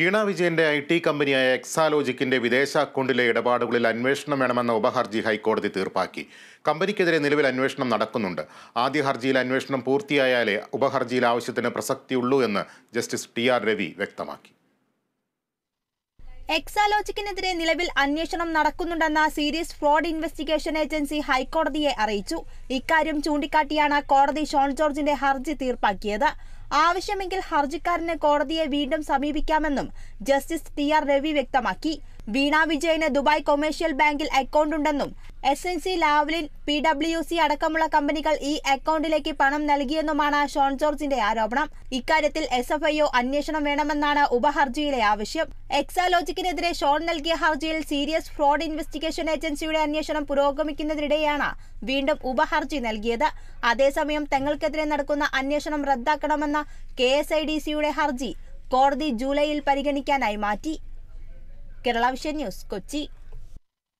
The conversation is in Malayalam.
വീണ വിജയന്റെ ഐ ടി കമ്പനിയായ എക്സാലോജിക്കിന്റെ വിദേശ അക്കൗണ്ടിലെ ഇടപാടുകളിൽ അന്വേഷണം വേണമെന്ന ഉപഹർജി ഹൈക്കോടതി തീർപ്പാക്കി കമ്പനിക്കെതിരെ നിലവിൽ അന്വേഷണം നടക്കുന്നുണ്ട് ആദ്യ ഹർജിയിൽ അന്വേഷണം പൂർത്തിയായാലേ ഉപഹർജിയിൽ ആവശ്യത്തിന് പ്രസക്തിയുള്ളൂ എന്ന് ജസ്റ്റിസ് ടി ആർ രവി വ്യക്തമാക്കി എക്സാലോജിക്കിനെതിരെ നിലവിൽ അന്വേഷണം നടക്കുന്നുണ്ടെന്ന സീരീസ് ഫ്രോഡ് ഇൻവെസ്റ്റിഗേഷൻ ഏജൻസി ഹൈക്കോടതിയെ അറിയിച്ചു ഇക്കാര്യം ചൂണ്ടിക്കാട്ടിയാണ് കോടതി ഷോൺ ജോർജിന്റെ ഹർജി തീർപ്പാക്കിയത് ആവശ്യമെങ്കിൽ ഹർജിക്കാരന് കോടതിയെ വീണ്ടും സമീപിക്കാമെന്നും ജസ്റ്റിസ് ടി ആർ രവി വ്യക്തമാക്കി വീണ വിജയന് ദുബായ് കൊമേഴ്ഷ്യൽ ബാങ്കിൽ അക്കൗണ്ട് ഉണ്ടെന്നും S N C Lavalin P W C അടക്കമുള്ള കമ്പനികൾ ഈ അക്കൌണ്ടിലേക്ക് പണം നൽകിയെന്നുമാണ് ഷോൺ ജോർജിന്റെ ആരോപണം ഇക്കാര്യത്തിൽ എസ് എഫ് ഐ ഒ അന്വേഷണം വേണമെന്നാണ് ഉപഹർജിയിലെ ആവശ്യം എക്സാലോജിക്കിനെതിരെ ഷോൺ നൽകിയ ഹർജിയിൽ സീരിയസ് ഫ്രോഡ് ഇൻവെസ്റ്റിഗേഷൻ ഏജൻസിയുടെ അന്വേഷണം പുരോഗമിക്കുന്നതിനിടെയാണ് വീണ്ടും ഉപഹർജി നൽകിയത് അതേസമയം തങ്ങൾക്കെതിരെ നടക്കുന്ന അന്വേഷണം റദ്ദാക്കണമെന്ന് നൽകിയിരുന്ന കെ എസ് ഐ ഡി സിയുടെ ഹർജി കോടതി ജൂലൈയിൽ പരിഗണിക്കാനായി മാറ്റി കേരള വിഷൻ ന്യൂസ് കൊച്ചി